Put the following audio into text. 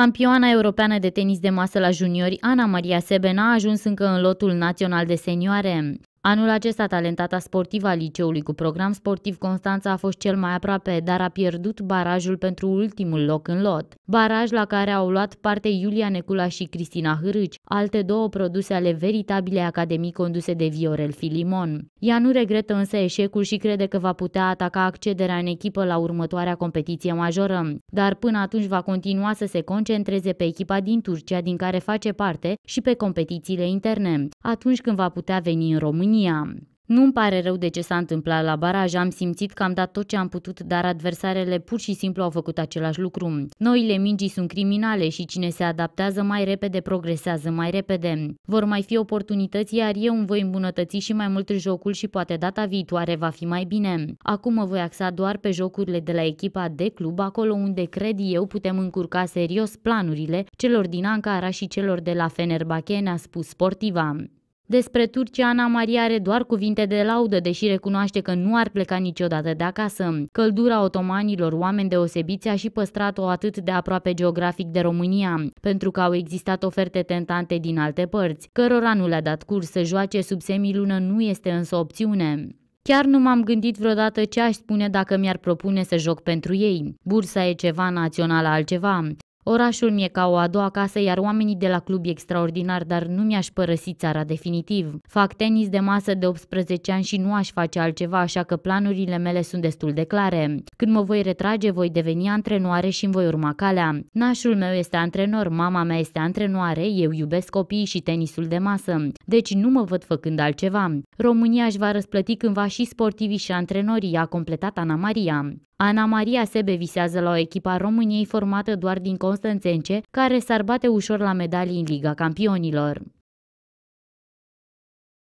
Campioana europeană de tenis de masă la juniori, Ana Maria Sebena, a ajuns încă în lotul național de senioare. Anul acesta, talentata sportivă a liceului cu program sportiv Constanța a fost cel mai aproape, dar a pierdut barajul pentru ultimul loc în lot. Baraj la care au luat parte Iulia Necula și Cristina Hârâci, alte două produse ale veritabile academii conduse de Viorel Filimon. Ea nu regretă însă eșecul și crede că va putea ataca accederea în echipă la următoarea competiție majoră, dar până atunci va continua să se concentreze pe echipa din Turcia din care face parte și pe competițiile interne, atunci când va putea veni în România România. Nu mi pare rău de ce s-a întâmplat la baraj, am simțit că am dat tot ce am putut, dar adversarele pur și simplu au făcut același lucru. Noile mingii sunt criminale și cine se adaptează mai repede progresează mai repede. Vor mai fi oportunități, iar eu îmi voi îmbunătăți și mai mult jocul și poate data viitoare va fi mai bine. Acum mă voi axa doar pe jocurile de la echipa de club, acolo unde cred eu putem încurca serios planurile celor din Ankara și celor de la Fenerbahce, ne-a spus sportiva. Despre Turcia, Ana Maria are doar cuvinte de laudă, deși recunoaște că nu ar pleca niciodată de acasă. Căldura otomanilor, oameni deosebiți, a și păstrat-o atât de aproape geografic de România, pentru că au existat oferte tentante din alte părți, cărora nu le-a dat curs să joace sub semilună nu este însă opțiune. Chiar nu m-am gândit vreodată ce aș spune dacă mi-ar propune să joc pentru ei. Bursa e ceva, națională altceva. Orașul mi-e ca o a doua casă, iar oamenii de la club e extraordinar, dar nu mi-aș părăsi țara definitiv. Fac tenis de masă de 18 ani și nu aș face altceva, așa că planurile mele sunt destul de clare. Când mă voi retrage, voi deveni antrenoare și îmi voi urma calea. Nașul meu este antrenor, mama mea este antrenoare, eu iubesc copiii și tenisul de masă deci nu mă văd făcând altceva. România își va răsplăti cândva și sportivii și antrenorii, a completat Ana Maria. Ana Maria Sebe visează la o echipa României formată doar din constanțence, care s-ar bate ușor la medalii în Liga Campionilor.